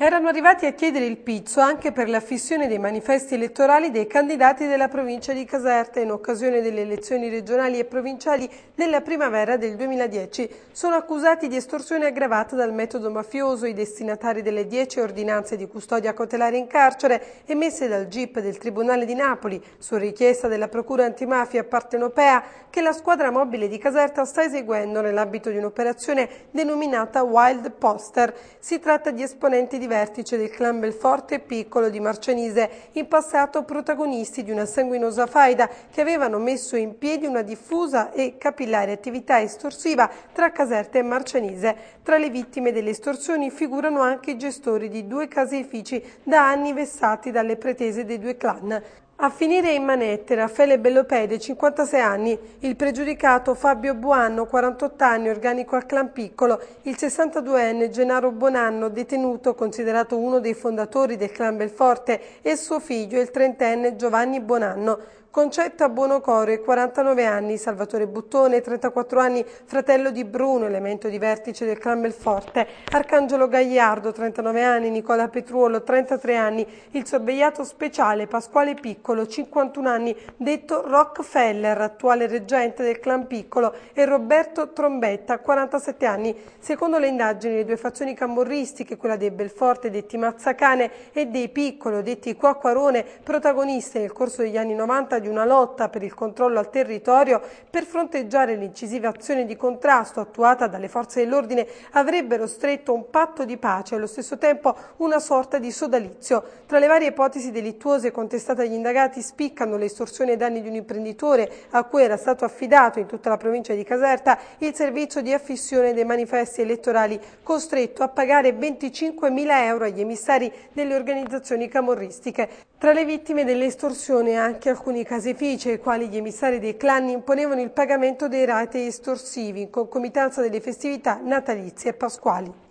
Erano arrivati a chiedere il pizzo anche per la fissione dei manifesti elettorali dei candidati della provincia di Caserta in occasione delle elezioni regionali e provinciali della primavera del 2010. Sono accusati di estorsione aggravata dal metodo mafioso i destinatari delle 10 ordinanze di custodia cautelare in carcere emesse dal GIP del Tribunale di Napoli su richiesta della Procura antimafia partenopea che la squadra mobile di Caserta sta eseguendo nell'ambito di un'operazione denominata Wild Poster. Si tratta di esponenti di vertice del clan Belforte e Piccolo di Marcenise, in passato protagonisti di una sanguinosa faida che avevano messo in piedi una diffusa e capillare attività estorsiva tra Caserta e Marcenise. Tra le vittime delle estorsioni figurano anche i gestori di due caseifici da anni vessati dalle pretese dei due clan. A finire in manette Raffaele Bellopede, 56 anni, il pregiudicato Fabio Buanno, 48 anni, organico al clan piccolo, il 62enne Gennaro Bonanno, detenuto, considerato uno dei fondatori del clan Belforte, e suo figlio, il trentenne Giovanni Bonanno. Concetta Buonocore, 49 anni, Salvatore Buttone, 34 anni, fratello di Bruno, elemento di vertice del clan Belforte, Arcangelo Gagliardo, 39 anni, Nicola Petruolo, 33 anni, il sorvegliato speciale Pasquale Piccolo, 51 anni, detto Rockefeller, attuale reggente del clan Piccolo, e Roberto Trombetta, 47 anni. Secondo le indagini, le due fazioni camorristiche, quella dei Belforte, detti Mazzacane, e dei Piccolo, detti Quacquarone, protagoniste nel corso degli anni 90 di una lotta per il controllo al territorio per fronteggiare l'incisiva azione di contrasto attuata dalle forze dell'ordine avrebbero stretto un patto di pace e allo stesso tempo una sorta di sodalizio. Tra le varie ipotesi delittuose contestate agli indagati spiccano le estorsioni ai danni di un imprenditore a cui era stato affidato in tutta la provincia di Caserta il servizio di affissione dei manifesti elettorali costretto a pagare 25.000 euro agli emissari delle organizzazioni camorristiche. Tra le vittime dell'estorsione anche alcuni caseifici ai quali gli emissari dei clan imponevano il pagamento dei rate estorsivi in concomitanza delle festività natalizie e pasquali.